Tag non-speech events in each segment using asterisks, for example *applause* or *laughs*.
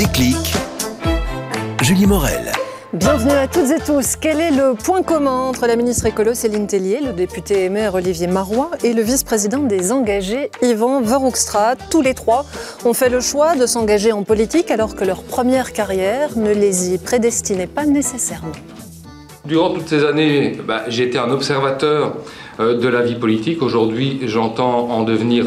déclic. Julie Morel. Bienvenue à toutes et tous. Quel est le point commun entre la ministre écolo Céline Tellier, le député maire Olivier Marois et le vice-président des engagés Yvan Veroukstra Tous les trois ont fait le choix de s'engager en politique alors que leur première carrière ne les y prédestinait pas nécessairement. Durant toutes ces années, bah, j'ai été un observateur euh, de la vie politique. Aujourd'hui, j'entends en devenir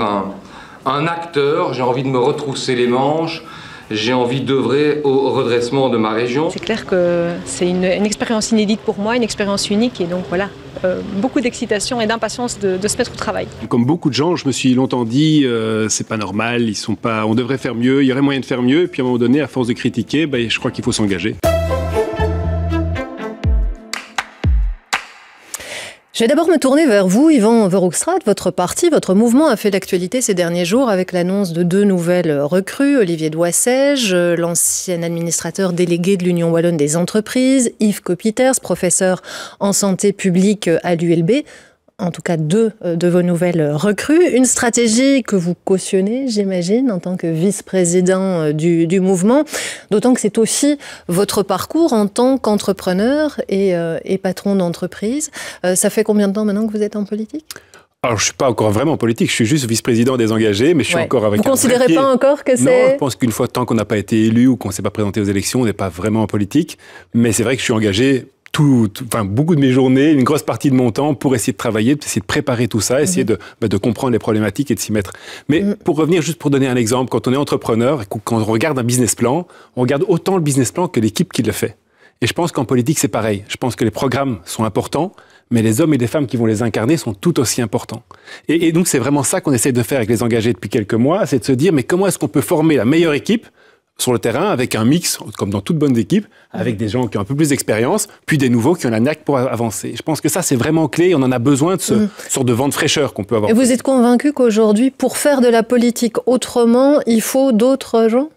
un acteur. J'ai envie de me retrousser les manches, j'ai envie d'œuvrer au redressement de ma région. C'est clair que c'est une, expérience inédite pour moi, une expérience unique et donc voilà, euh, beaucoup d'excitation et d'impatience de, se mettre au travail. Comme beaucoup de gens, je me suis longtemps dit euh, c'est pas normal, ils sont pas, on devrait faire mieux, il y aurait moyen de faire mieux. Et puis à un moment donné, à force de critiquer, ben, je crois qu'il faut s'engager. Je vais d'abord me tourner vers vous, Yvan Verhoekstraat. Votre parti, votre mouvement a fait l'actualité ces derniers jours avec l'annonce de deux nouvelles recrues, Olivier Doissège, l'ancien administrateur délégué de l'Union Wallonne des entreprises, Yves Copiters, professeur en santé publique à l'ULB en tout cas deux euh, de vos nouvelles euh, recrues. Une stratégie que vous cautionnez, j'imagine, en tant que vice-président euh, du, mouvement, d'autant que c'est aussi votre parcours en tant qu'entrepreneur et, patron d'entreprise. ça fait combien de temps maintenant que vous êtes en politique alors, je suis pas encore vraiment politique, je suis juste vice-président désengagé, mais je suis encore avec. Vous ne considérez pas encore que c'est Non, je pense qu'une fois tant qu'on n'a pas été élu ou qu'on ne s'est pas présenté aux élections, on n'est pas vraiment en politique. Mais c'est vrai que je suis engagé tout, enfin, beaucoup de mes journées, une grosse partie de mon temps pour essayer de travailler, essayer de préparer tout ça, essayer mhm. bah, de, comprendre les problématiques et de s'y mettre. Mais mhm. pour revenir, juste pour donner un exemple, quand on est entrepreneur, quand on regarde un business plan, on regarde autant le business plan que l'équipe qui le fait. Et je pense qu'en politique, c'est pareil. Je pense que les programmes sont importants, mais les hommes et les femmes qui vont les incarner sont tout aussi importants. et donc, c'est vraiment ça qu'on essaie de faire avec les engagés depuis quelques mois, c'est de se dire, mais comment est-ce qu'on peut former la meilleure équipe sur le terrain avec un mix, comme dans toute bonne équipe, avec des gens qui ont un peu plus d'expérience, puis des nouveaux qui ont la naque pour avancer. Je pense que ça, c'est vraiment clé. On en a besoin de ce mmh. de vent de fraîcheur qu'on peut avoir. Et vous êtes convaincu qu'aujourd'hui, pour faire de la politique autrement, il faut d'autres gens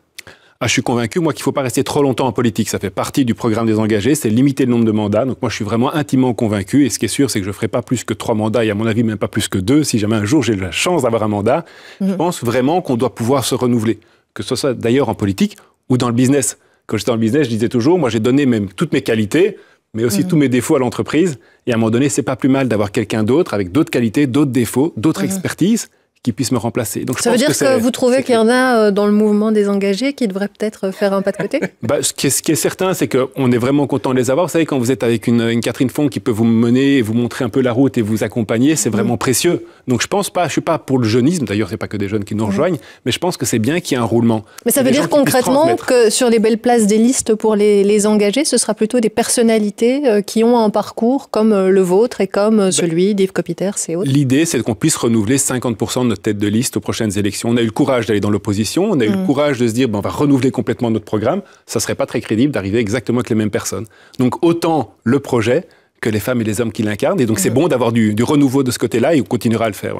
ah, je suis convaincu, moi, qu'il ne faut pas rester trop longtemps en politique. Ça fait partie du programme des engagés, c'est limiter le nombre de mandats. Donc moi, je suis vraiment intimement convaincu. Et ce qui est sûr, c'est que je ne ferai pas plus que trois mandats, et à mon avis, même pas plus que deux, si jamais un jour j'ai la chance d'avoir un mandat. Mm. Je pense vraiment qu'on doit pouvoir se renouveler que ce soit d'ailleurs en politique ou dans le business. Quand j'étais dans le business, je disais toujours, moi j'ai donné même toutes mes qualités, mais aussi mm. tous mes défauts à l'entreprise. Et à un moment donné, c'est pas plus mal d'avoir quelqu'un d'autre avec d'autres qualités, d'autres défauts, d'autres mm. expertises qui puisse me remplacer. Donc, ça veut dire que, vous trouvez qu'il y en a euh, dans le mouvement des engagés qui devraient peut-être euh, faire un pas de côté *laughs* bah, ce, qui est, certain, c'est qu'on est vraiment content de les avoir. Vous savez, quand vous êtes avec une, Catherine Font qui peut vous mener et vous montrer un peu la route et vous accompagner, c'est mm-hmm. vraiment précieux. Donc je pense pas, je suis pas pour le jeunisme, d'ailleurs, n'est pas que des jeunes qui nous mm-hmm. rejoignent, mais je pense que c'est bien qu'il y ait un roulement. Mais ça veut dire concrètement que sur les belles places des listes pour les, engagés, ce sera plutôt des personnalités euh, qui ont un parcours comme le vôtre et comme ben, celui d'Yves Copiter, c'est autre L'idée, c'est qu'on puisse renouveler 50% de tête de liste aux prochaines élections. On a eu le courage d'aller dans l'opposition, on a eu le mm. courage de se dire, on va renouveler complètement notre programme. Ça serait pas très crédible d'arriver exactement avec les mêmes personnes. Donc autant le projet que les femmes et les hommes qui l'incarnent. Et donc, c'est bon d'avoir du, renouveau de ce côté-là et on continuera à le faire.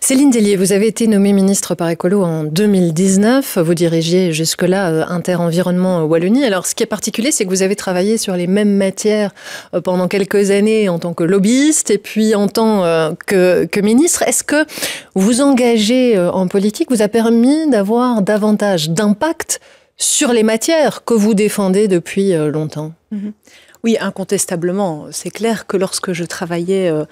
Céline Délier, vous avez été nommée ministre par Écolo en 2019. Vous dirigez jusque-là euh, Inter-Environnement euh, Wallonie. Alors, ce qui est particulier, c'est que vous avez travaillé sur les mêmes matières euh, pendant quelques années en tant que lobbyiste et puis en tant que, ministre. Est-ce que vous engager en politique vous a permis d'avoir davantage d'impact sur les matières que vous défendez depuis longtemps mhm. Oui, incontestablement. C'est clair que lorsque je travaillais... Euh,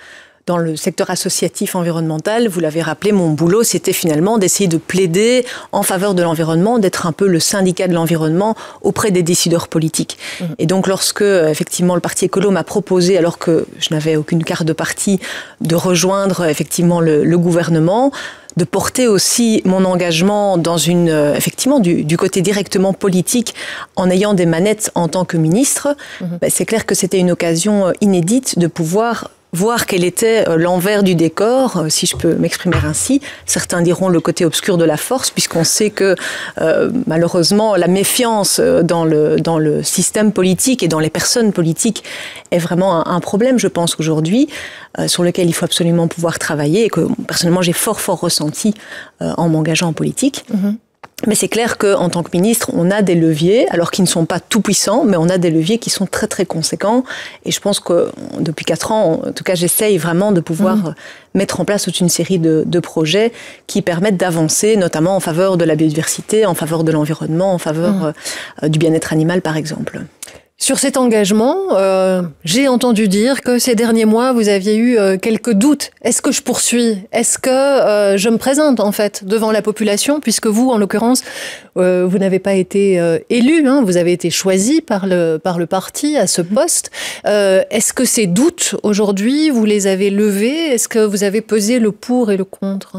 dans le secteur associatif environnemental, vous l'avez rappelé, mon boulot, c'était finalement d'essayer de plaider en faveur de l'environnement, d'être un peu le syndicat de l'environnement auprès des décideurs politiques. Mhm. Et donc, lorsque, euh, effectivement, le Parti écolo m'a proposé, alors que je n'avais aucune carte de parti, de rejoindre, effectivement, le gouvernement, de porter aussi mon engagement dans une euh, effectivement du, côté directement politique en ayant des manettes en tant que ministre, mhm. bah, c'est clair que c'était une occasion euh, inédite de pouvoir voir quel était euh, l'envers du décor, euh, si je peux m'exprimer ainsi. Certains diront le côté obscur de la force, puisqu'on sait que euh, malheureusement la méfiance dans le, dans le système politique et dans les personnes politiques est vraiment un, problème, je pense, aujourd'hui, sur lequel il faut absolument pouvoir travailler et que personnellement j'ai fort fort ressenti en m'engageant en politique. Mhm. Mais c'est clair qu'en tant que ministre, on a des leviers, alors qu'ils ne sont pas tout puissants, mais on a des leviers qui sont très très conséquents. Et je pense que depuis quatre ans, en tout cas, j'essaye vraiment de pouvoir mmh. mettre en place toute une série de, projets qui permettent d'avancer, notamment en faveur de la biodiversité, en faveur de l'environnement, en faveur mmh. euh, du bien-être animal, par exemple. Sur cet engagement, euh, j'ai entendu dire que ces derniers mois, vous aviez eu euh, quelques doutes. Est-ce que je poursuis Est-ce que euh, je me présente en fait devant la population Puisque vous, en l'occurrence, vous n'avez pas été élu, hein. vous avez été choisi par le, par le parti à ce mhm. poste. Est-ce que ces doutes, aujourd'hui, vous les avez levés Est-ce que vous avez pesé le pour et le contre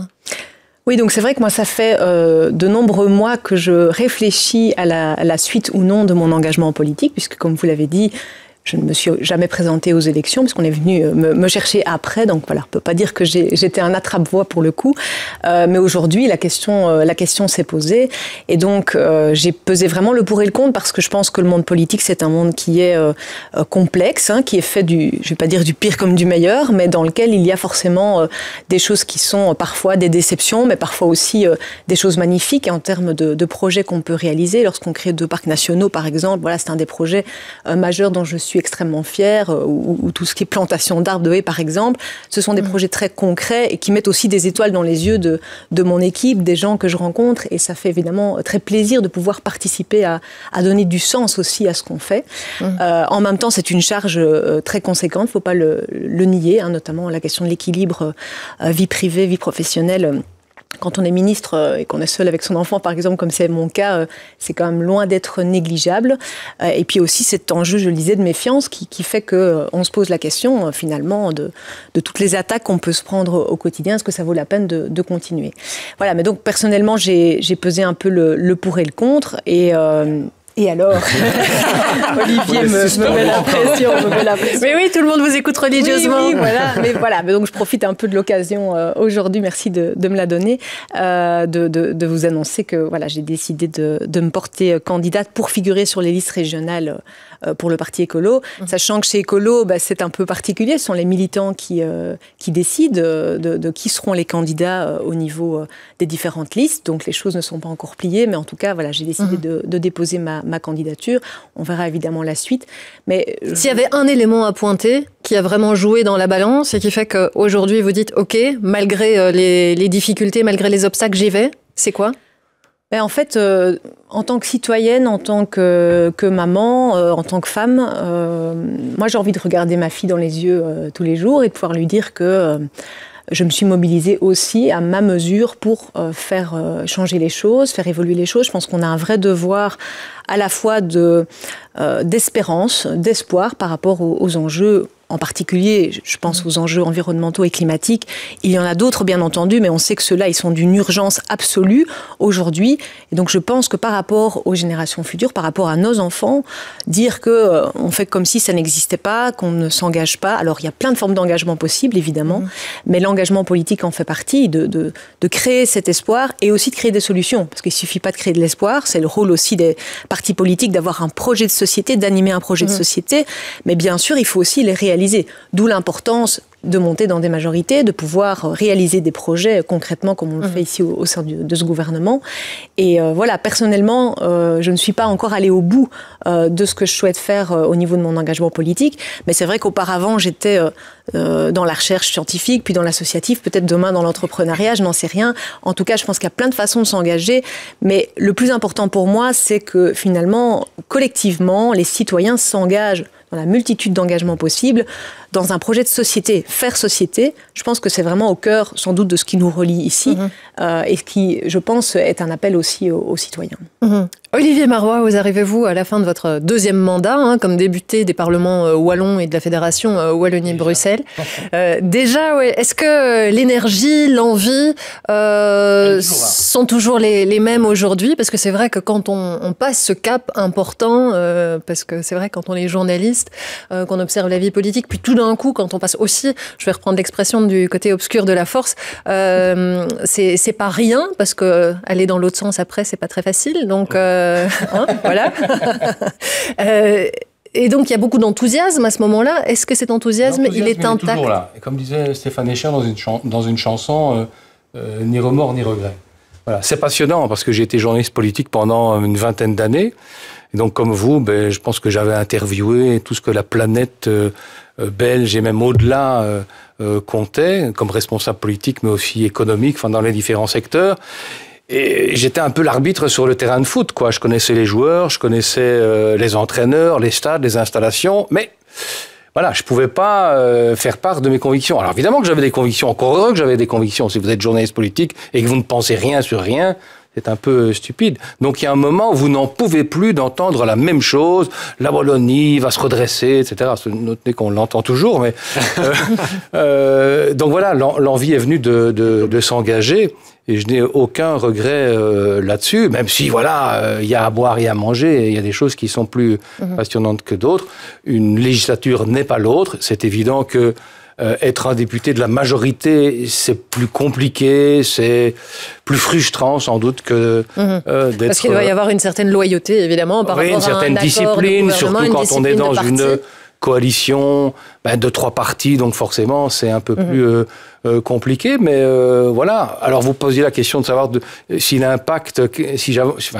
oui, donc c'est vrai que moi, ça fait euh, de nombreux mois que je réfléchis à la, la, suite ou non de mon engagement politique, puisque comme vous l'avez dit, je ne me suis jamais présentée aux élections parce qu'on est venu euh, me, chercher après. Donc voilà, on ne peut pas dire que j'étais un attrape-voix pour le coup. Euh, mais aujourd'hui, la question, euh, la question s'est posée. Et donc, j'ai pesé vraiment le pour et le contre parce que je pense que le monde politique, c'est un monde qui est complexe, hein, qui est fait du, je vais pas dire du pire comme du meilleur, mais dans lequel il y a forcément des choses qui sont parfois des déceptions, mais parfois aussi des choses magnifiques en termes de, de projets qu'on peut réaliser. Lorsqu'on crée deux parcs nationaux, par exemple, voilà, c'est un des projets majeurs dont je suis suis extrêmement fière, euh, ou, tout ce qui est plantation d'arbres de haies, par exemple. Ce sont des mm. projets très concrets et qui mettent aussi des étoiles dans les yeux de, de mon équipe, des gens que je rencontre. Et ça fait évidemment euh, très plaisir de pouvoir participer à, à donner du sens aussi à ce qu'on fait. Mm. Euh, en même temps, c'est une charge très conséquente, il ne faut pas le, nier, hein, notamment la question de l'équilibre vie privée, vie professionnelle quand on est ministre euh, et qu'on est seul avec son enfant, par exemple, comme c'est mon cas, euh, c'est quand même loin d'être négligeable. Euh, et puis aussi cet enjeu, je le disais, de méfiance qui, qui fait qu'on se pose la question finalement de, toutes les attaques qu'on peut se prendre au quotidien. Est-ce que ça vaut la peine de, continuer Voilà, mais donc personnellement, j'ai pesé un peu le, pour et le contre. Et et alors *laughs* Olivier me, me, met la pression, Mais oui, tout le monde vous écoute religieusement. Oui, *laughs* voilà. Mais voilà, donc je profite un peu de l'occasion euh, aujourd'hui, merci de, me la donner, euh, de, vous annoncer que voilà, j'ai décidé de, me porter candidate pour figurer sur les listes régionales. Euh, pour le parti écolo, mhm. sachant que chez écolo, bah, c'est un peu particulier, ce sont les militants qui, euh, qui décident euh, de, qui seront les candidats au niveau des différentes listes, donc les choses ne sont pas encore pliées, mais en tout cas, voilà, j'ai décidé mhm. de, de, déposer ma, ma candidature. On verra évidemment la suite, mais... S'il y avait un élément à pointer qui a vraiment joué dans la balance et qui fait qu'aujourd'hui vous dites ok, malgré les, les difficultés, malgré les obstacles, j'y vais, c'est quoi ben, en fait, euh, en tant que citoyenne, en tant que, maman, euh, en tant que femme, euh, moi j'ai envie de regarder ma fille dans les yeux tous les jours et de pouvoir lui dire que je me suis mobilisée aussi à ma mesure pour faire changer les choses, faire évoluer les choses. Je pense qu'on a un vrai devoir à la fois d'espérance, d'espoir par rapport aux enjeux en particulier, je pense mm. aux enjeux environnementaux et climatiques. Il y en a d'autres, bien entendu, mais on sait que ceux-là, ils sont d'une urgence absolue aujourd'hui. Et donc, je pense que par rapport aux générations futures, par rapport à nos enfants, dire que euh, on fait comme si ça n'existait pas, qu'on ne s'engage pas. Alors, il y a plein de formes d'engagement possibles, évidemment, mm. mais l'engagement politique en fait partie, de, de, créer cet espoir et aussi de créer des solutions, parce qu'il suffit pas de créer de l'espoir. C'est le rôle aussi des partis politiques d'avoir un projet de société, d'animer un projet de mm. société. Mais bien sûr, il faut aussi les réaliser D'où l'importance de monter dans des majorités, de pouvoir euh, réaliser des projets euh, concrètement comme on le mhm. fait ici au, sein de ce gouvernement. Et euh, voilà, personnellement, je ne suis pas encore allée au bout de ce que je souhaite faire au niveau de mon engagement politique, mais c'est vrai qu'auparavant, j'étais dans la recherche scientifique, puis dans l'associatif, peut-être demain dans l'entrepreneuriat, je n'en sais rien. En tout cas, je pense qu'il y a plein de façons de s'engager, mais le plus important pour moi, c'est que finalement, collectivement, les citoyens s'engagent dans la multitude d'engagements possibles, dans un projet de société, faire société, je pense que c'est vraiment au cœur sans doute de ce qui nous relie ici mhm. euh, et ce qui, je pense, est un appel aussi aux, citoyens. Mhm. Olivier Marois, vous arrivez-vous à la fin de votre deuxième mandat, hein, comme débuté des parlements euh, wallons et de la fédération euh, Wallonie-Bruxelles. déjà, est-ce que l'énergie, l'envie sont toujours les, mêmes aujourd'hui Parce que c'est vrai que quand on, on, passe ce cap important, parce que c'est vrai quand on est journaliste, qu'on observe la vie politique, puis tout un coup, quand on passe aussi, je vais reprendre l'expression du côté obscur de la force, euh, c'est pas rien parce que aller dans l'autre sens après, c'est pas très facile. Donc euh, hein, *laughs* voilà. *laughs* Euh, et donc, il y a beaucoup d'enthousiasme à ce moment-là. Est-ce que cet enthousiasme, il est intact comme disait Stéphane Echer dans une, dans une chanson, ni remords, ni regrets c'est passionnant parce que j'ai été journaliste politique pendant une vingtaine d'années. donc, comme vous, ben, je pense que j'avais interviewé tout ce que la planète euh, euh, belge et même au-delà euh, comptait, comme responsable politique, mais aussi économique, enfin, dans les différents secteurs. Et j'étais un peu l'arbitre sur le terrain de foot, quoi. Je connaissais les joueurs, je connaissais les entraîneurs, les stades, les installations, mais voilà, je pouvais pas euh, faire part de mes convictions. Alors évidemment que j'avais des convictions, encore heureux que j'avais des convictions. Si vous êtes journaliste politique et que vous ne pensez rien sur rien, c'est un peu euh, stupide. Donc il y a un moment où vous n'en pouvez plus d'entendre la même chose. La Wallonie va se redresser, etc. Notez qu'on l'entend toujours, mais euh, *laughs* euh donc voilà, l'envie est venue de, de, de s'engager. Et je n'ai aucun regret euh, là-dessus, même si, voilà, euh, il y a à boire et à manger, il y a des choses qui sont plus mhm. passionnantes que d'autres. Une législature n'est pas l'autre. C'est évident que euh, être un député de la majorité, c'est plus compliqué, c'est plus frustrant sans doute que mhm. d'être. Parce qu'il doit y avoir une certaine loyauté, évidemment, par oui, rapport une certaine discipline, surtout quand on est dans une coalition, ben, deux, trois partis, donc forcément, c'est un peu mhm. plus euh, euh, compliqué. Mais euh, voilà. Alors, vous posiez la question de savoir de, si l'impact, si,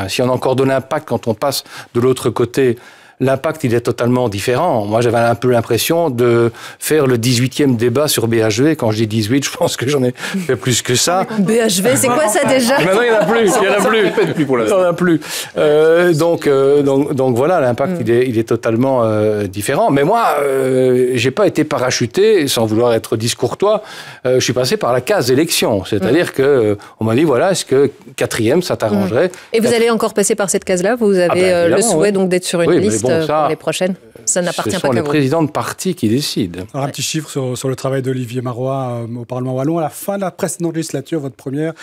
si on a encore de l'impact quand on passe de l'autre côté l'impact, il est totalement différent. Moi, j'avais un peu l'impression de faire le 18e débat sur BHV. E. Quand je dis 18, je pense que j'en ai fait plus que ça. BHV, e, c'est quoi ça déjà Maintenant, il n'y en a plus. Il n'y en a plus. Il n'y en a plus. Euh, donc, euh, donc, donc, voilà, l'impact, hmm. il, est, il est totalement euh, différent. Mais moi, euh, j'ai pas été parachuté, sans vouloir être discourtois. je suis passé par la case élection. C'est-à-dire hmm. que on m'a dit, voilà, est-ce que quatrième, ça t'arrangerait hmm. Et vous allez encore passer par cette case-là Vous avez ah ben, le souhait donc d'être sur une liste pour euh, les prochaines Ça n'appartient pas à vous. Ce sont les présidents de parti qui décident. un petit chiffre sur, le travail d'Olivier Marois euh, au Parlement Wallon. À la fin de la précédente législature, votre première,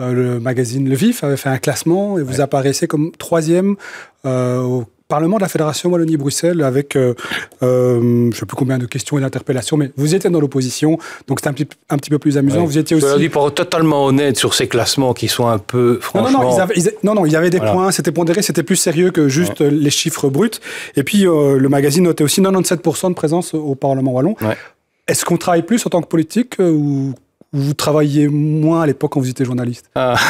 euh, le magazine Le Vif avait fait un classement et vous apparaissez comme troisième au Parlement de la Fédération Wallonie-Bruxelles avec, euh, euh, je ne sais plus combien de questions et d'interpellations, mais vous étiez dans l'opposition, donc c'est un petit, un petit peu plus amusant. Vous étiez aussi. Je totalement honnête sur ces classements qui sont un peu. Franchement... Non, non, non, il y avait des points, c'était pondéré, c'était plus sérieux que juste les chiffres bruts. Et puis, euh, le magazine notait aussi 97% de présence au Parlement wallon. Est-ce qu'on travaille plus en tant que politique ou vous travailliez moins à l'époque quand vous étiez journaliste ah. *laughs*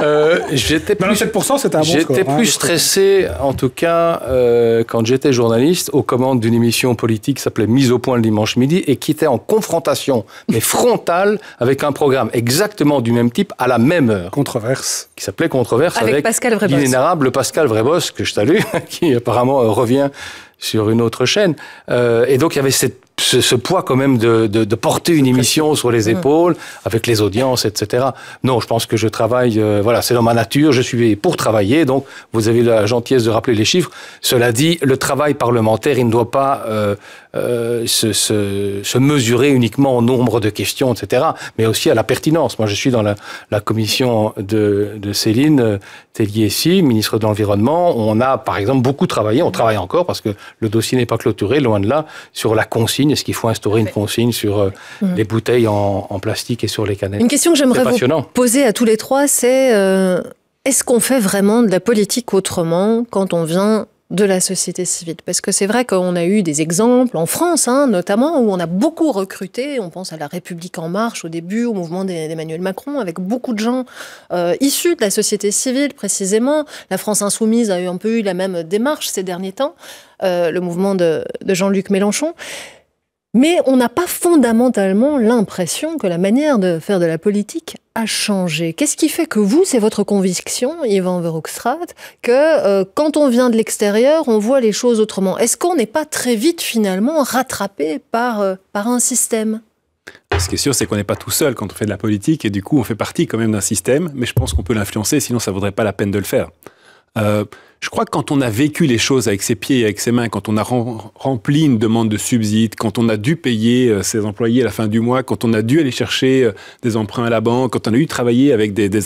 Euh, j'étais plus, c'était un bon J'étais hein. plus stressé, en tout cas, euh, quand j'étais journaliste, aux commandes d'une émission politique qui s'appelait Mise au point le dimanche midi et qui était en confrontation, mais frontale, avec un programme exactement du même type à la même heure. Controverse. Qui s'appelait Controverse avec, avec Pascal Vrébos. L'inénarrable Pascal Vrébos, que je salue, *laughs* qui apparemment euh, revient sur une autre chaîne. et donc il y avait cette ce, poids quand même de, porter une émission sur les mm. épaules avec les audiences, etc. Non, je pense que je travaille, euh, voilà, c'est dans ma nature, je suis pour travailler, donc vous avez la gentillesse de rappeler les chiffres. Cela dit, le travail parlementaire, il ne doit pas euh, euh, se, se, se, mesurer uniquement au nombre de questions, etc., mais aussi à la pertinence. Moi, je suis dans la, la commission de, de Céline euh, tellier si ministre de l'Environnement. On a, par exemple, beaucoup travaillé, on travaille encore, parce que le dossier n'est pas clôturé, loin de là, sur la consigne. Est-ce qu'il faut instaurer une consigne sur les euh, bouteilles en, en, plastique et sur les canettes Une question que j'aimerais vous poser à tous les trois, c'est... Est-ce qu'on fait vraiment de la politique autrement quand on vient de la société civile Parce que c'est vrai qu'on a eu des exemples en France, hein, notamment, où on a beaucoup recruté. On pense à la République en marche au début, au mouvement d'Emmanuel Macron, avec beaucoup de gens euh, issus de la société civile précisément. La France insoumise a eu un peu eu la même démarche ces derniers temps, euh, le mouvement de, de Jean-Luc Mélenchon. Mais on n'a pas fondamentalement l'impression que la manière de faire de la politique a changé. Qu'est-ce qui fait que vous, c'est votre conviction, Yvan Verhoekstraat, que euh, quand on vient de l'extérieur, on voit les choses autrement Est-ce qu'on n'est pas très vite finalement rattrapé par, euh, par un système ce qui est sûr, c'est qu'on n'est pas tout seul quand on fait de la politique et du coup, on fait partie quand même d'un système, mais je pense qu'on peut l'influencer, sinon ça ne vaudrait pas la peine de le faire. Euh, je crois que quand on a vécu les choses avec ses pieds et avec ses mains, quand on a rempli une demande de subside, quand on a dû payer euh, ses employés à la fin du mois, quand on a dû aller chercher euh, des emprunts à la banque, quand on a dû travailler avec des, des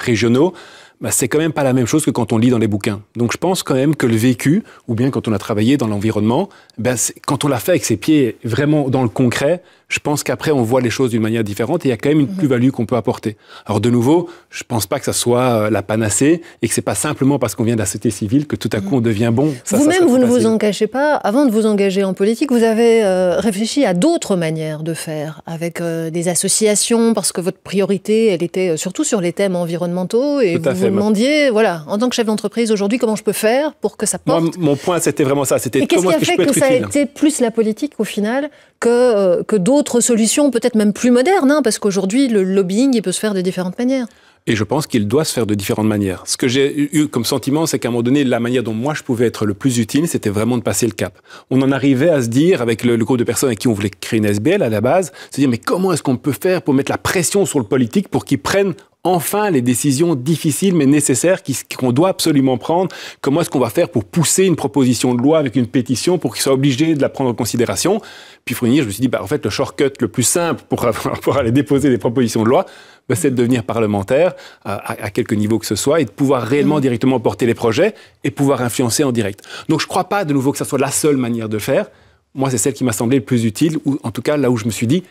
régionaux, bah, c'est quand même pas la même chose que quand on lit dans les bouquins. Donc je pense quand même que le vécu, ou bien quand on a travaillé dans l'environnement, bah, quand on l'a fait avec ses pieds vraiment dans le concret, je pense qu'après, on voit les choses d'une manière différente et il y a quand même une mhm. plus-value qu'on peut apporter. Alors, de nouveau, je ne pense pas que ça soit euh, la panacée et que ce n'est pas simplement parce qu'on vient de la société civile que tout à mhm. coup on devient bon. Vous-même, vous ne vous en cachez pas. Avant de vous engager en politique, vous avez euh, réfléchi à d'autres manières de faire avec euh, des associations parce que votre priorité, elle était surtout sur les thèmes environnementaux et vous vous demandiez, voilà, en tant que chef d'entreprise aujourd'hui, comment je peux faire pour que ça porte Mon point, c'était vraiment ça. C'était qu'est-ce que ça a été plus la politique au final euh, que, d'autres solutions, peut-être même plus modernes, hein, parce qu'aujourd'hui, le lobbying, il peut se faire de différentes manières. Et je pense qu'il doit se faire de différentes manières. Ce que j'ai eu comme sentiment, c'est qu'à un moment donné, la manière dont moi je pouvais être le plus utile, c'était vraiment de passer le cap. On en arrivait à se dire, avec le, groupe de personnes avec qui on voulait créer une SBL à la base, se dire, mais comment est-ce qu'on peut faire pour mettre la pression sur le politique pour qu'il prenne enfin les décisions difficiles mais nécessaires qu'on doit absolument prendre. Comment est-ce qu'on va faire pour pousser une proposition de loi avec une pétition pour qu'il soit obligé de la prendre en considération Puis finir, je me suis dit, bah, en fait, le shortcut le plus simple pour, *laughs* pour aller déposer des propositions de loi, bah, c'est de devenir parlementaire euh, à, quelque niveau que ce soit et de pouvoir réellement mmh. directement porter les projets et pouvoir influencer en direct. Donc je ne crois pas de nouveau que ça soit la seule manière de faire. Moi, c'est celle qui m'a semblé le plus utile, ou en tout cas là où je me suis dit,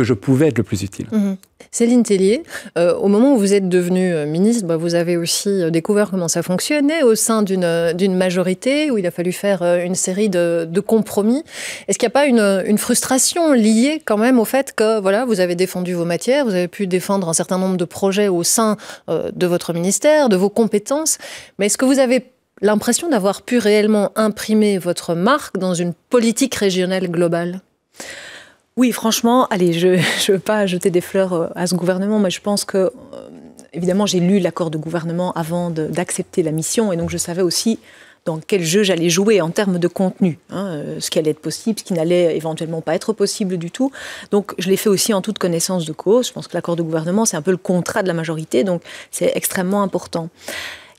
que je pouvais être le plus utile. Mhm. Céline Tellier, euh, au moment où vous êtes devenue euh, ministre, bah, vous avez aussi euh, découvert comment ça fonctionnait au sein d'une majorité où il a fallu faire une série de, compromis. Est-ce qu'il n'y a pas une, frustration liée quand même au fait que voilà, vous avez défendu vos matières, vous avez pu défendre un certain nombre de projets au sein de votre ministère, de vos compétences, mais est-ce que vous avez l'impression d'avoir pu réellement imprimer votre marque dans une politique régionale globale oui, franchement, allez, je ne *laughs* veux pas jeter des fleurs euh, à ce gouvernement, mais je pense que, euh, évidemment, j'ai lu l'accord de gouvernement avant d'accepter la mission, et donc je savais aussi dans quel jeu j'allais jouer en termes de contenu, hein, euh, ce qui allait être possible, ce qui n'allait éventuellement pas être possible du tout. Donc je l'ai fait aussi en toute connaissance de cause. Je pense que l'accord de gouvernement, c'est un peu le contrat de la majorité, donc c'est extrêmement important.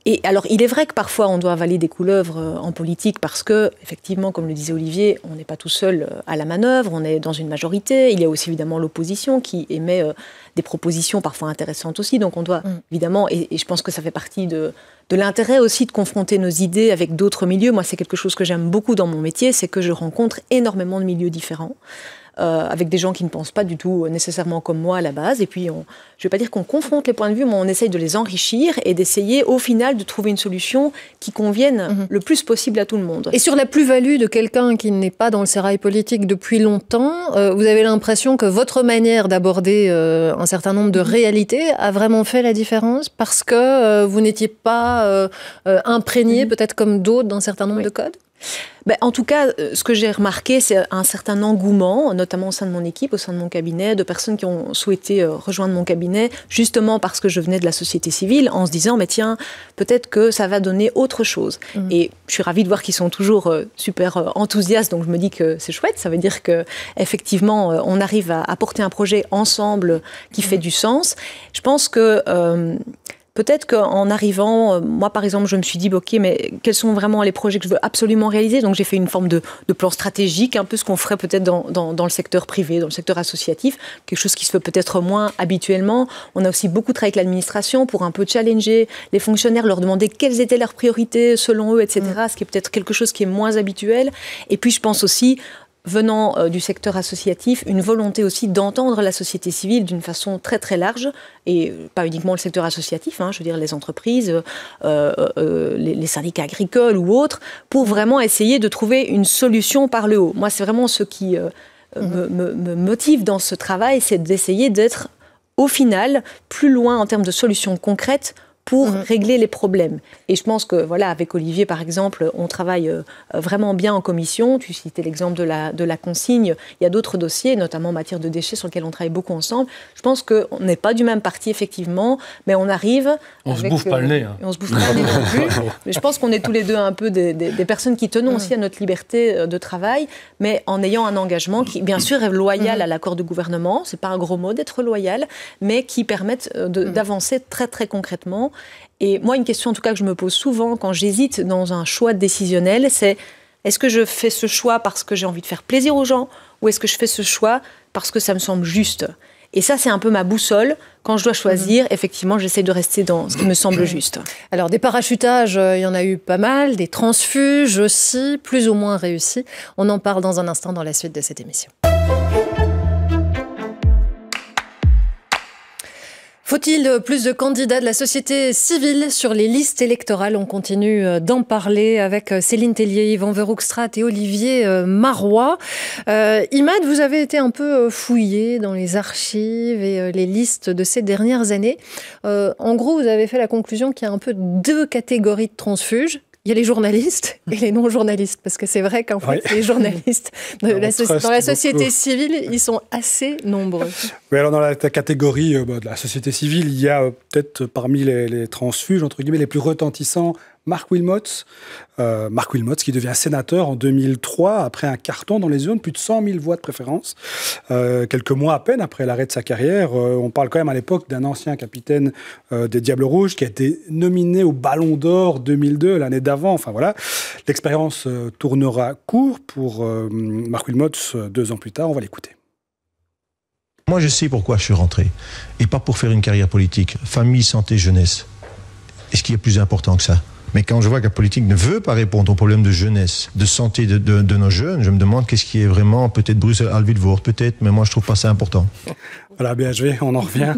Et alors, il est vrai que parfois on doit avaler des couleuvres euh, en politique parce que, effectivement, comme le disait Olivier, on n'est pas tout seul euh, à la manœuvre, on est dans une majorité. Il y a aussi évidemment l'opposition qui émet euh, des propositions parfois intéressantes aussi. Donc, on doit mm. évidemment, et, je pense que ça fait partie de, de l'intérêt aussi de confronter nos idées avec d'autres milieux. Moi, c'est quelque chose que j'aime beaucoup dans mon métier, c'est que je rencontre énormément de milieux différents. Euh, avec des gens qui ne pensent pas du tout nécessairement comme moi à la base. Et puis, je ne vais pas dire qu'on confronte les points de vue, mais on essaye de les enrichir et d'essayer au final de trouver une solution qui convienne mhm. le plus possible à tout le monde. Et sur la plus-value de quelqu'un qui n'est pas dans le sérail politique depuis longtemps, euh, vous avez l'impression que votre manière d'aborder euh, un certain nombre de mhm. réalités a vraiment fait la différence parce que vous n'étiez pas imprégné mhm. peut-être comme d'autres d'un certain nombre de codes ben, en tout cas, euh, ce que j'ai remarqué, c'est un certain engouement, notamment au sein de mon équipe, au sein de mon cabinet, de personnes qui ont souhaité euh, rejoindre mon cabinet, justement parce que je venais de la société civile, en se disant, mais tiens, peut-être que ça va donner autre chose. Mmh. Et je suis ravie de voir qu'ils sont toujours euh, super enthousiastes, donc je me dis que c'est chouette, ça veut dire que effectivement, on arrive à apporter un projet ensemble qui mmh. fait du sens. Je pense que peut-être qu'en arrivant, euh, moi par exemple, je me suis dit, bah, ok, mais quels sont vraiment les projets que je veux absolument réaliser Donc j'ai fait une forme de, plan stratégique, un peu ce qu'on ferait peut-être dans, le secteur privé, dans le secteur associatif, quelque chose qui se fait peut-être moins habituellement. On a aussi beaucoup travaillé avec l'administration pour un peu challenger les fonctionnaires, leur demander quelles étaient leurs priorités selon eux, etc. Mm. Ce qui est peut-être quelque chose qui est moins habituel. Et puis je pense aussi venant euh, du secteur associatif, une volonté aussi d'entendre la société civile d'une façon très très large, et euh, pas uniquement le secteur associatif, hein, je veux dire les entreprises, euh, les, syndicats agricoles ou autres, pour vraiment essayer de trouver une solution par le haut. Moi, c'est vraiment ce qui mm-hmm. me motive dans ce travail, c'est d'essayer d'être au final plus loin en termes de solutions concrètes pour mm. régler les problèmes. Et je pense que, voilà, avec Olivier, par exemple, on travaille euh, vraiment bien en commission. Tu citais l'exemple de la, de la consigne. Il y a d'autres dossiers, notamment en matière de déchets, sur lesquels on travaille beaucoup ensemble. Je pense qu'on n'est pas du même parti, effectivement, mais on arrive. On avec, se bouffe pas le euh, nez. Hein. On se bouffe pas le nez non plus. *laughs* Mais je pense qu'on est tous les deux un peu des, personnes qui tenons aussi mm. à notre liberté euh, de travail, mais en ayant un engagement qui, bien sûr, est loyal mm. à l'accord de gouvernement. C'est pas un gros mot d'être loyal, mais qui permette d'avancer très, très concrètement et moi, une question en tout cas que je me pose souvent quand j'hésite dans un choix décisionnel, c'est est-ce que je fais ce choix parce que j'ai envie de faire plaisir aux gens ou est-ce que je fais ce choix parce que ça me semble juste et ça, c'est un peu ma boussole. Quand je dois choisir, mhm. effectivement, j'essaie de rester dans ce qui me semble mhm. juste. Alors, des parachutages, euh, il y en a eu pas mal, des transfuges aussi, plus ou moins réussis. On en parle dans un instant dans la suite de cette émission. Faut-il plus de candidats de la société civile sur les listes électorales On continue euh, d'en parler avec euh, Céline Tellier, Yvan Verroustrat et Olivier euh, Marois. Imad, vous avez été un peu fouillé dans les archives et les listes de ces dernières années. en gros, vous avez fait la conclusion qu'il y a un peu deux catégories de transfuges il y a les journalistes *laughs* et les non-journalistes, parce que c'est vrai qu'en fait, les journalistes dans la société civile, ils sont assez nombreux. Mais alors dans la catégorie euh, bah, de la société civile, il y a euh, peut-être euh, parmi les, les transfuges, entre guillemets, les plus retentissants, Marc Wilmots. Euh, qui devient sénateur en 2003 après un carton dans les zones, plus de 100 000 voix de préférence. Euh, quelques mois à peine après l'arrêt de sa carrière, euh, on parle quand même à l'époque d'un ancien capitaine euh, des Diables Rouges qui a été nominé au Ballon d'Or 2002 l'année d'avant. Enfin voilà, l'expérience tournera court pour Marc Wilmots deux ans plus tard. On va l'écouter. Moi, je sais pourquoi je suis rentré. Et pas pour faire une carrière politique. Famille, santé, jeunesse. Est-ce qu'il y a plus important que ça mais quand je vois que la politique ne veut pas répondre aux problèmes de jeunesse, de santé de, de, nos jeunes, je me demande qu'est-ce qui est vraiment peut-être Bruxelles, Alvilvoort, peut-être, mais moi je trouve pas ça important. Voilà, BHV, on en revient.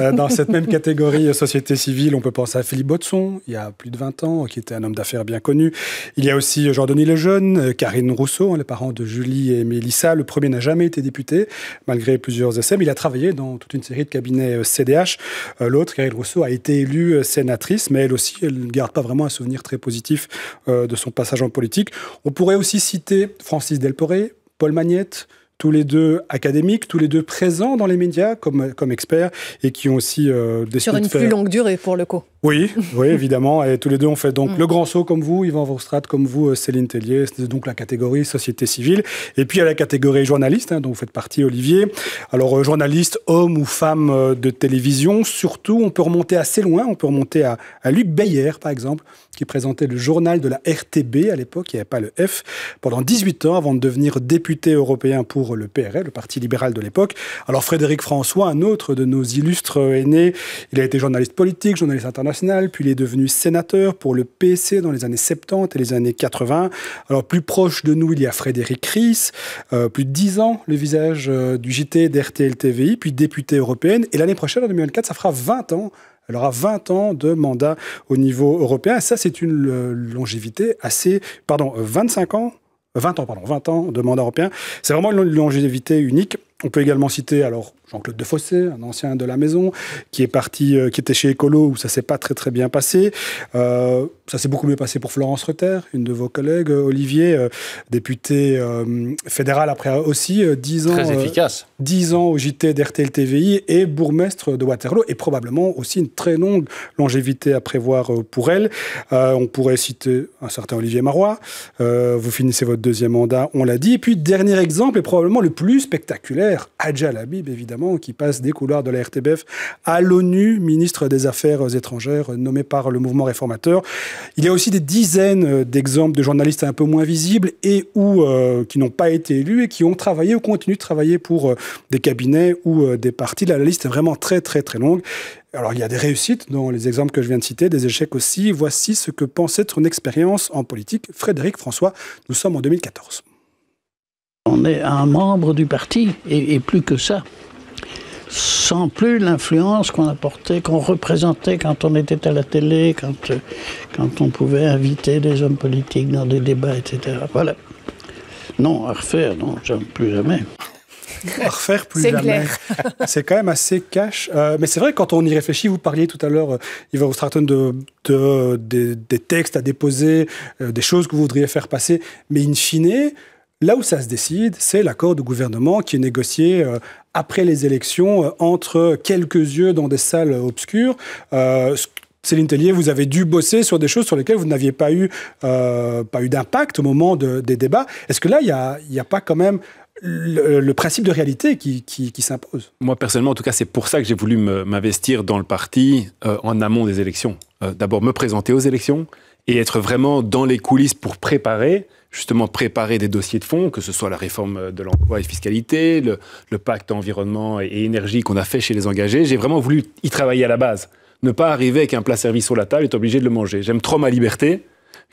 Euh, dans cette même catégorie euh, société civile, on peut penser à Philippe Botson, il y a plus de 20 ans, qui était un homme d'affaires bien connu. Il y a aussi euh, Jean-Denis Lejeune, Karine Rousseau, hein, les parents de Julie et Mélissa. Le premier n'a jamais été député, malgré plusieurs essais, mais il a travaillé dans toute une série de cabinets CDH. L'autre, Karine Rousseau, a été élue sénatrice, mais elle aussi, elle ne garde pas vraiment un souvenir très positif euh, de son passage en politique. On pourrait aussi citer Francis Delporé, Paul Magnette, tous les deux académiques, tous les deux présents dans les médias comme, comme experts et qui ont aussi euh, Sur une plus longue durée pour le coup. Oui, *laughs* oui, évidemment. Et tous les deux ont fait donc mm. le grand saut comme vous, Yvan Vorstrat comme vous, euh, Céline Tellier. C'est donc la catégorie société civile. Et puis il y a la catégorie journaliste, hein, dont vous faites partie, Olivier. Alors, euh, journaliste, homme ou femme euh, de télévision, surtout, on peut remonter assez loin. On peut remonter à, à Luc Beyer, par exemple, qui présentait le journal de la RTB à l'époque, il n'y avait pas le F, pendant 18 ans avant de devenir député européen pour le PRL, le Parti libéral de l'époque. Alors Frédéric François, un autre de nos illustres aînés, il a été journaliste politique, journaliste international, puis il est devenu sénateur pour le PC dans les années 70 et les années 80. Alors plus proche de nous, il y a Frédéric Ries, euh, plus de 10 ans le visage euh, du JT d'RTL TVI, puis député européen. Et l'année prochaine, en 2024, ça fera 20 ans elle aura 20 ans de mandat au niveau européen. ça, c'est une euh, longévité assez. Pardon, 25 euh, ans 20 euh, ans, pardon, 20 ans de mandat européen. C'est vraiment une longévité unique. On peut également citer alors Jean-Claude Defossé, un ancien de la maison, qui est parti, euh, qui était chez Ecolo, où ça s'est pas très très bien passé. Euh, ça s'est beaucoup mieux passé pour Florence Retter, une de vos collègues, euh, Olivier, député fédéral après aussi 10 ans. 10 ans au JT d'RTL TVI et bourgmestre de Waterloo, et probablement aussi une très longue longévité à prévoir pour elle. on pourrait citer un certain Olivier Marois. vous finissez votre deuxième mandat, on l'a dit. Et puis, dernier exemple, et probablement le plus spectaculaire, Adja Labib évidemment, qui passe des couloirs de la RTBF à l'ONU, ministre des Affaires étrangères nommé par le mouvement réformateur. Il y a aussi des dizaines euh, d'exemples de journalistes un peu moins visibles et ou euh, qui n'ont pas été élus et qui ont travaillé ou continuent de travailler pour euh, des cabinets ou des partis. la liste est vraiment très très très longue. Alors, il y a des réussites dans les exemples que je viens de citer, des échecs aussi. Voici ce que pensait son expérience en politique Frédéric François. Nous sommes en 2014. On est un membre du parti, et, plus que ça, sans plus l'influence qu'on apportait, qu'on représentait quand on était à la télé, quand, euh, quand on pouvait inviter des hommes politiques dans des débats, etc. Voilà. Non, à refaire, non, plus jamais. à refaire plus jamais. Clair. *laughs* c'est quand même assez cash. Euh, mais c'est vrai, quand on y réfléchit, vous parliez tout à l'heure, euh, Yves Stratton, de, de, des, textes à déposer, des choses que vous voudriez faire passer. Mais in fine, Là où ça se décide, c'est l'accord de gouvernement qui est négocié euh, après les élections euh, entre quelques yeux dans des salles obscures. Euh, Céline Tellier, vous avez dû bosser sur des choses sur lesquelles vous n'aviez pas eu, pas eu d'impact au moment des débats. Est-ce que là, il n'y a, pas quand même le, principe de réalité qui, s'impose. Moi, personnellement, en tout cas, c'est pour ça que j'ai voulu m'investir dans le parti en amont des élections. D'abord, me présenter aux élections et être vraiment dans les coulisses pour préparer justement préparer des dossiers de fonds, que ce soit la réforme euh, de l'emploi et fiscalité, le, pacte environnement et, et énergie qu'on a fait chez les engagés. J'ai vraiment voulu y travailler à la base. Ne pas arriver avec un plat servi sur la table et être obligé de le manger. J'aime trop ma liberté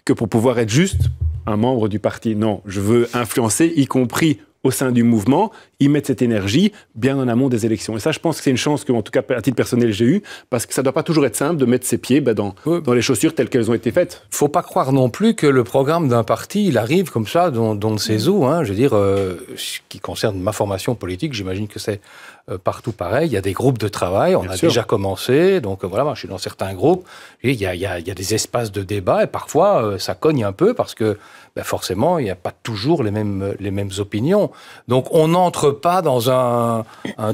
que pour pouvoir être juste, un membre du parti. Non, je veux influencer, y compris au sein du mouvement, y mettre cette énergie bien en amont des élections. Et ça, je pense que c'est une chance que, en tout cas, à titre personnel, j'ai eue, parce que ça ne doit pas toujours être simple de mettre ses pieds bah, dans, dans les chaussures telles qu'elles ont été faites. Il ne faut pas croire non plus que le programme d'un parti, il arrive comme ça, dans, dans ses eaux. Je veux dire, euh, ce qui concerne ma formation politique, j'imagine que c'est euh, partout pareil. Il y a des groupes de travail, on a déjà commencé. Donc euh, voilà, moi, je suis dans certains groupes. Et il, y a, il y a, des espaces de débat et parfois euh, ça cogne un peu parce que ben, forcément, il n'y a pas toujours les mêmes, les mêmes opinions. Donc, on n'entre pas dans un,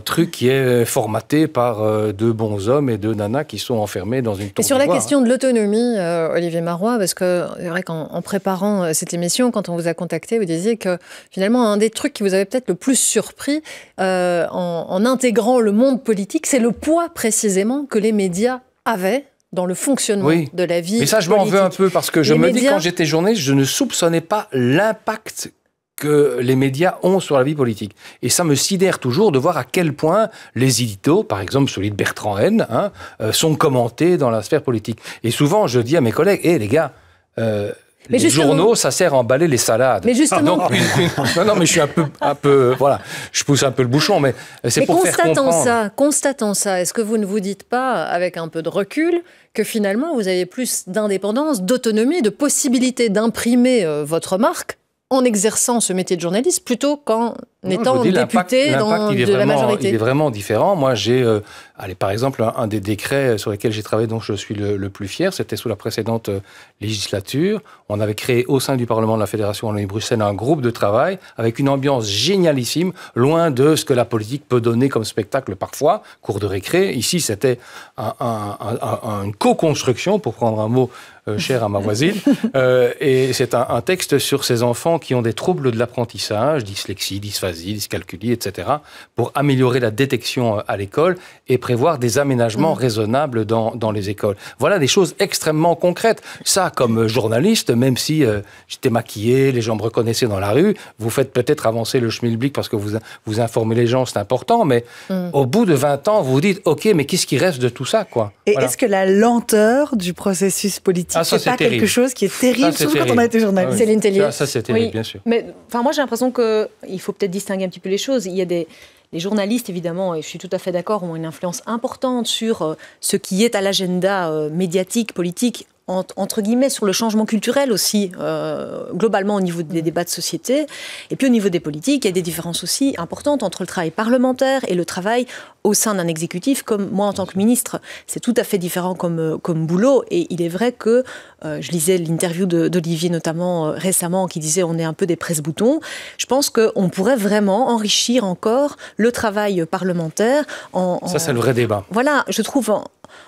truc qui est formaté par euh, deux bons hommes et deux nanas qui sont enfermés dans une tour. Et sur la question de l'autonomie, euh, Olivier Marois, parce que c'est vrai qu'en préparant euh, cette émission, quand on vous a contacté, vous disiez que finalement, un des trucs qui vous avait peut-être le plus surpris en intégrant le monde politique, c'est le poids précisément que les médias avaient dans le fonctionnement de la vie. Mais ça, je m'en veux un peu parce que je me dis quand j'étais journaliste, je ne soupçonnais pas l'impact que les médias ont sur la vie politique. Et ça me sidère toujours de voir à quel point les éditos, par exemple celui de Bertrand Haine, hein, euh, sont commentés dans la sphère politique. Et souvent, je dis à mes collègues, hé eh, les gars, euh, les journaux, ça sert à emballer les salades. Mais justement... Ah, *laughs* non, non, mais je suis un peu, un peu, voilà, je pousse un peu le bouchon, mais c'est pour faire comprendre. ça, constatant ça, est-ce que vous ne vous dites pas, avec un peu de recul, que finalement vous avez plus d'indépendance, d'autonomie, de possibilité d'imprimer euh, votre marque en exerçant ce métier de journaliste plutôt qu'en étant député dans, de la majorité. Il est vraiment différent. Moi, j'ai euh, Allez, par exemple, un, des décrets sur lesquels j'ai travaillé, dont je suis le, plus fier, c'était sous la précédente euh, législature. On avait créé au sein du Parlement de la Fédération Wallonie-Bruxelles un groupe de travail avec une ambiance génialissime, loin de ce que la politique peut donner comme spectacle parfois, cours de récré. Ici, c'était un, une co-construction, pour prendre un mot euh, cher à ma voisine. *laughs* Euh, et c'est un, un, texte sur ces enfants qui ont des troubles de l'apprentissage, dyslexie, dysphasie, dyscalculie, etc., pour améliorer la détection à l'école et prévoir des aménagements mm. raisonnables dans, dans, les écoles. Voilà des choses extrêmement concrètes. Ça, comme euh, journaliste, même si euh, j'étais maquillé, les gens me reconnaissaient dans la rue, vous faites peut-être avancer le schmilblick parce que vous, vous informez les gens, c'est important, mais mm. au bout de 20 ans, vous vous dites, OK, mais qu'est-ce qui reste de tout ça quoi Et est-ce que la lenteur du processus politique, ah, c'est pas quelque chose qui est terrible, surtout quand on a été journaliste ah C'est ça, ça c'est terrible, bien sûr. Mais enfin, moi, j'ai l'impression qu'il faut peut-être distinguer un petit peu les choses. Il y a des les journalistes, évidemment, et je suis tout à fait d'accord, ont une influence importante sur euh, ce qui est à l'agenda euh, médiatique, politique, entre guillemets, sur le changement culturel aussi, euh, globalement au niveau des mm. débats de société. Et puis au niveau des politiques, il y a des différences aussi importantes entre le travail parlementaire et le travail au sein d'un exécutif, comme moi en tant que ministre. C'est tout à fait différent comme, euh, comme boulot. Et il est vrai que, euh, je lisais l'interview d'Olivier notamment récemment, qui disait on est un peu des presse-boutons. Je pense qu'on pourrait vraiment enrichir encore le travail parlementaire. En, Ça, c'est le vrai débat. Voilà, je trouve.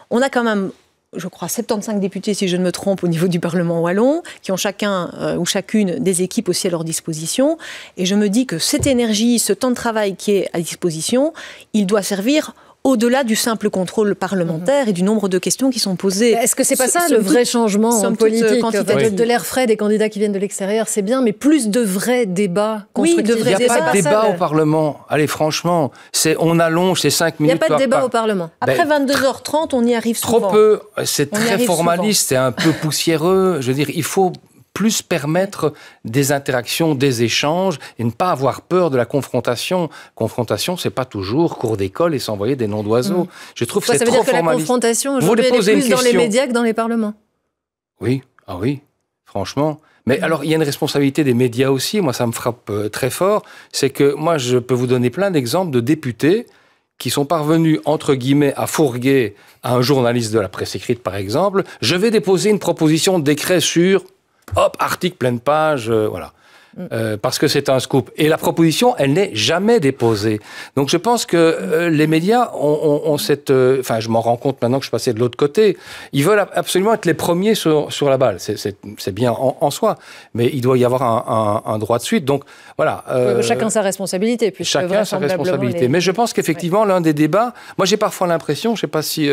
on a quand même je crois, 75 députés, si je ne me trompe, au niveau du Parlement wallon, qui ont chacun euh, ou chacune des équipes aussi à leur disposition. Et je me dis que cette énergie, ce temps de travail qui est à disposition, il doit servir au-delà du simple contrôle parlementaire mhm. et du nombre de questions qui sont posées. Bah, est-ce que c'est pas ça le vrai changement en euh, politique De l'air frais des candidats qui viennent de l'extérieur, c'est bien, mais plus de vrais débats Oui, de vrais Il n'y a pas de débat au Parlement. Allez, franchement, c'est on allonge, ces 5 minutes. Il n'y a pas de débat au Parlement. Après 22h30, ben, on y arrive souvent. Trop peu. C'est très formaliste, et un peu poussiéreux. Je veux dire, il faut plus permettre des interactions, des échanges et ne pas avoir peur de la confrontation. Confrontation, c'est pas toujours cours d'école et s'envoyer des noms d'oiseaux. Mm. Je trouve que trop dire que la confrontation je elle est plus dans les médias que dans les parlements. Oui, ah oui, franchement. Mais alors, il y a une responsabilité des médias aussi, moi ça me frappe euh, très fort, c'est que moi je peux vous donner plein d'exemples de députés qui sont parvenus, entre guillemets, à fourguer à un journaliste de la presse écrite, par exemple, je vais déposer une proposition de décret sur hop, article, pleine page, euh, voilà. Mm. Euh, parce que c'est un scoop. Et la proposition, elle n'est jamais déposée. Donc je pense que euh, les médias ont, ont, cette... Enfin, je m'en rends compte maintenant que je passais de l'autre côté. Ils veulent absolument être les premiers sur, sur la balle. C'est bien en, soi. Mais il doit y avoir un, droit de suite. Donc voilà. chacun sa responsabilité. Chacun sa responsabilité. Mais je pense qu'effectivement, l'un des débats... Moi, j'ai parfois l'impression, je ne sais pas si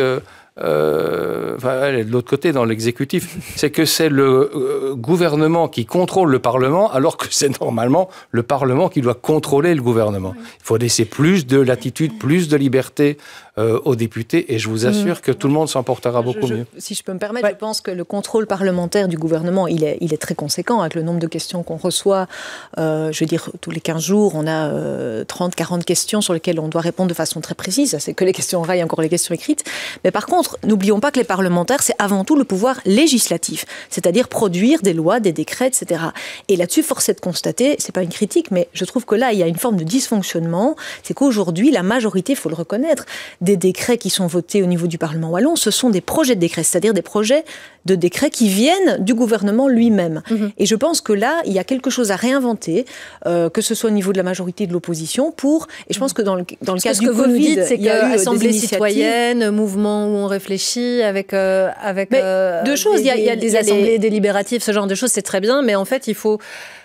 euh, de l'autre côté dans l'exécutif, *laughs* c'est que c'est le euh, gouvernement qui contrôle le Parlement, alors que c'est normalement le Parlement qui doit contrôler le gouvernement. Il faut laisser plus de latitude, plus de liberté euh, aux députés. Et je vous mm. assure que tout le monde s'en portera beaucoup mieux. Si je peux me permettre, je pense que le contrôle parlementaire du gouvernement, il est, il est très conséquent avec le nombre de questions qu'on reçoit. Euh, je veux dire, tous les 15 jours, on a 30, euh, 40 questions sur lesquelles on doit répondre de façon très précise. C'est que les questions orales encore les questions écrites. Mais par contre, n'oublions pas que les parlementaires, c'est avant tout le pouvoir législatif, c'est-à-dire produire des lois, des décrets, etc. Et là-dessus, force est de constater, c'est pas une critique, mais je trouve que là, il y a une forme de dysfonctionnement. C'est qu'aujourd'hui, la majorité, il faut le reconnaître, des décrets qui sont votés au niveau du Parlement wallon, ce sont des projets de décrets, c'est-à-dire des projets de décrets qui viennent du gouvernement lui-même. Mhm. Et je pense que là, il y a quelque chose à réinventer, euh, que ce soit au niveau de la majorité de l'opposition, pour. Et je pense mhm. que dans le, dans le cas du que Covid, vous c'est qu'il y a eu euh, assemblée citoyenne, mouvement où on réfléchit avec euh, avec deux choses. Il y a, des assemblées délibératives, ce genre de choses, c'est très bien, mais en fait, il faut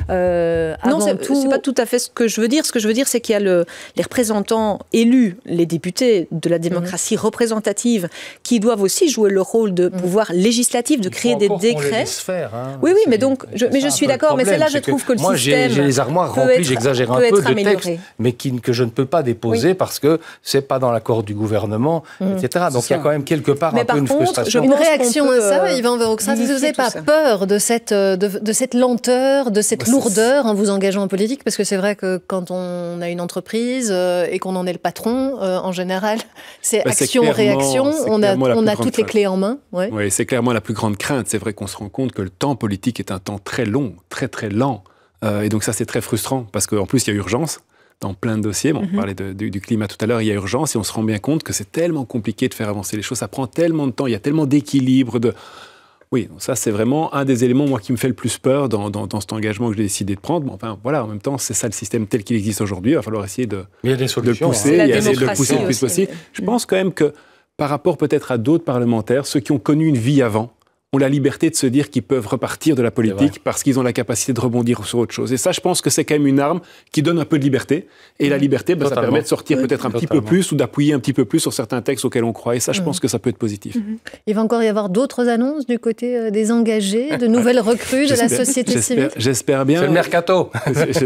non, c'est n'est pas tout à fait ce que je veux dire. Ce que je veux dire, c'est qu'il y a le, les représentants élus, les députés de de la mhm. démocratie représentative, qui doivent aussi jouer le rôle de mhm. pouvoir législatif, de créer des décrets. Hein. Oui, oui, mais donc, je, mais je suis d'accord, mais c'est là je trouve que, le moi, système. Moi, j'ai les armoires remplies, j'exagère un peu, de mais qui, que je ne peux pas déposer parce que c'est pas dans l'accord du gouvernement, mhm. etc. Donc il y a quand même quelque part un peu une frustration. Une réaction à ça, Yvan Veroxin, vous n'avez pas peur de cette, euh, de, cette lenteur, de cette bah, lourdeur en vous engageant en politique Parce que c'est vrai que quand on a une entreprise euh, et qu'on en est le patron, euh, en général, c'est bah, action-réaction, on a, on a toutes les clés en main. Oui, c'est clairement la plus grande crainte. C'est vrai qu'on se rend compte que le temps politique est un temps très long, très très lent. Euh, et donc ça, c'est très frustrant, parce qu'en plus, il y a urgence dans plein de dossiers. Bon, On mhm. parlait du, du, climat tout à l'heure, il y a urgence, et on se rend bien compte que c'est tellement compliqué de faire avancer les choses, ça prend tellement de temps, il y a tellement d'équilibre, de oui, donc ça c'est vraiment un des éléments moi qui me fait le plus peur dans, cet engagement que j'ai décidé de prendre. enfin voilà, en même temps c'est ça le système tel qu'il existe aujourd'hui. Il va falloir essayer de, de pousser, hein. de pousser le plus possible. Je pense quand même que par rapport peut-être à d'autres parlementaires, ceux qui ont connu une vie avant, ont la liberté de se dire qu'ils peuvent repartir de la politique parce qu'ils ont la capacité de rebondir sur autre chose. Et ça, je pense que c'est quand même une arme qui donne un peu de liberté. Et la mmh. liberté, bah, ça permet de sortir peut-être un petit peu plus ou d'appuyer un petit peu plus sur certains textes auxquels on croit. Et ça, je mmh. pense que ça peut être positif. Mmh. Il va encore y avoir d'autres annonces du côté euh, des engagés, de nouvelles *laughs* recrues de la société civile J'espère bien. C'est le mercato.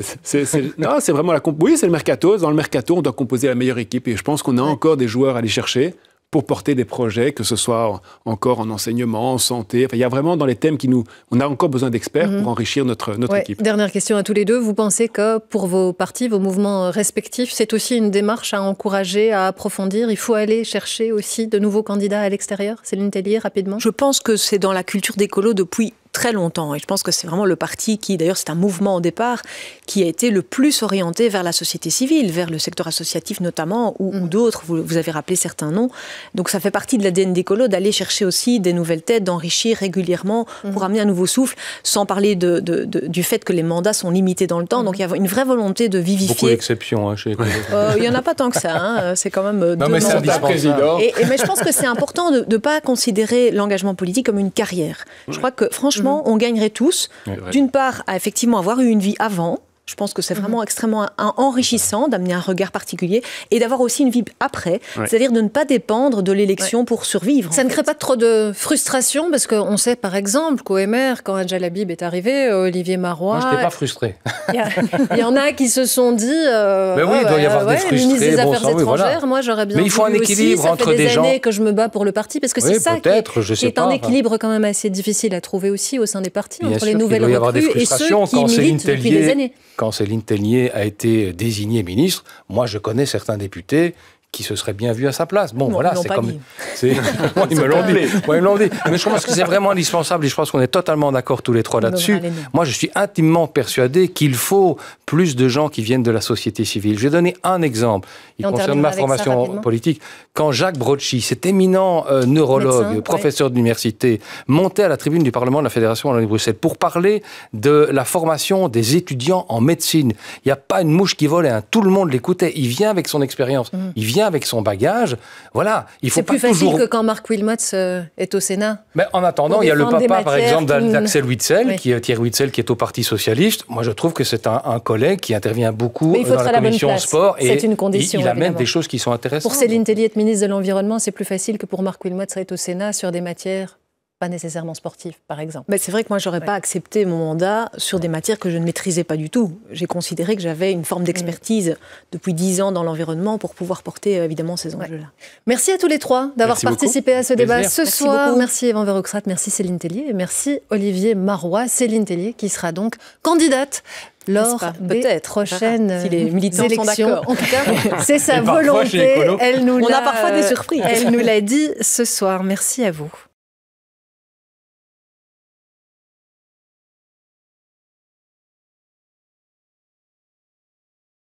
*laughs* non, c'est vraiment la... Oui, c'est le mercato. Dans le mercato, on doit composer la meilleure équipe. Et je pense qu'on a encore des joueurs à aller chercher pour porter des projets, que ce soit encore en enseignement, en santé. Enfin, il y a vraiment dans les thèmes qui nous, on a encore besoin d'experts mhm. pour enrichir notre, notre équipe. Dernière question à tous les deux. Vous pensez que pour vos partis, vos mouvements euh, respectifs, c'est aussi une démarche à encourager, à approfondir. Il faut aller chercher aussi de nouveaux candidats à l'extérieur. Céline Tellier, rapidement. Je pense que c'est dans la culture d'écolo depuis très longtemps. Et je pense que c'est vraiment le parti qui, d'ailleurs, c'est un mouvement au départ, qui a été le plus orienté vers la société civile, vers le secteur associatif notamment, ou, mm. d'autres. Vous, avez rappelé certains noms. Donc ça fait partie de l'ADN d'écolo d'aller chercher aussi des nouvelles têtes, d'enrichir régulièrement mm. pour amener un nouveau souffle, sans parler de, du fait que les mandats sont limités dans le temps. Mm. Donc il y a une vraie volonté de vivifier. Beaucoup d'exceptions hein, chez euh, Il n'y en a pas tant que ça. Hein. C'est quand même. Euh, non, mais c'est président. mais je pense que c'est important de ne pas considérer l'engagement politique comme une carrière. Je crois que, franchement, Mhm. on gagnerait tous, d'une part, à effectivement avoir eu une vie avant, je pense que c'est mhm. vraiment extrêmement enrichissant d'amener un regard particulier et d'avoir aussi une vie après, c'est-à-dire de ne pas dépendre de l'élection pour survivre. Ça ne crée pas trop de frustration parce qu'on sait par exemple qu'au MR, quand Adjal est arrivé, euh, Olivier Marois. Moi, je n'étais pas frustré. *laughs* Il y, en a qui se sont dit. Euh, Mais oui, il doit y avoir des frustrés. des Affaires étrangères, moi j'aurais bien. Mais il faut un équilibre entre ça fait des, gens. années que je me bats pour le parti parce que c'est ça qui est, un équilibre quand même assez difficile à trouver aussi au sein des partis entre les nouvelles recrues et ceux qui militent depuis des années quand Céline Tellier a été désignée ministre, moi je connais certains députés qui se serait bien vu à sa place. Bon, voilà, c'est comme. Ils, *laughs* *laughs* ils me l'ont dit. ils dit. Mais je pense que c'est vraiment indispensable et je pense qu'on est totalement d'accord tous les trois là-dessus. Moi, je suis intimement persuadé qu'il faut plus de gens qui viennent de la société civile. Je vais donner un exemple. Il concerne ma formation politique. Quand Jacques Brocchi, cet éminent euh, neurologue, professeur d'université, montait à la tribune du Parlement de la Fédération Wallonie-Bruxelles pour parler de la formation des étudiants en médecine, il n'y a pas une mouche qui volait. Tout le monde l'écoutait. Il vient avec son expérience. Mmh. Il vient avec son bagage. Voilà, il faut pas toujours... C'est plus facile que quand Marc Wilmots euh, est au Sénat. Mais en attendant, il y a le papa, par exemple, d'Axel Witzel, qui, Thierry Witzel, qui est au Parti Socialiste. Moi, je trouve que c'est un, collègue qui intervient beaucoup euh, dans la, commission sport. et Il, amène des choses qui sont intéressantes. Pour Céline Tellier être ministre de l'Environnement, c'est plus facile que pour Marc Wilmots être au Sénat sur des matières pas nécessairement sportif, par exemple. Mais c'est vrai que moi, j'aurais n'aurais pas accepté mon mandat sur des matières que je ne maîtrisais pas du tout. J'ai considéré que j'avais une forme mm. d'expertise depuis dix ans dans l'environnement pour pouvoir porter euh, évidemment ces enjeux-là. Merci à tous les trois d'avoir participé à ce débat ce merci soir. Beaucoup. Merci Evan Veroxrat, merci Céline Tellier et merci Olivier Marois. Céline Tellier qui sera donc candidate lors peut des prochaines si les militants Sont en *laughs* c'est sa volonté. Elle nous On a parfois des surprises. Elle nous l'a dit ce soir. Merci à vous.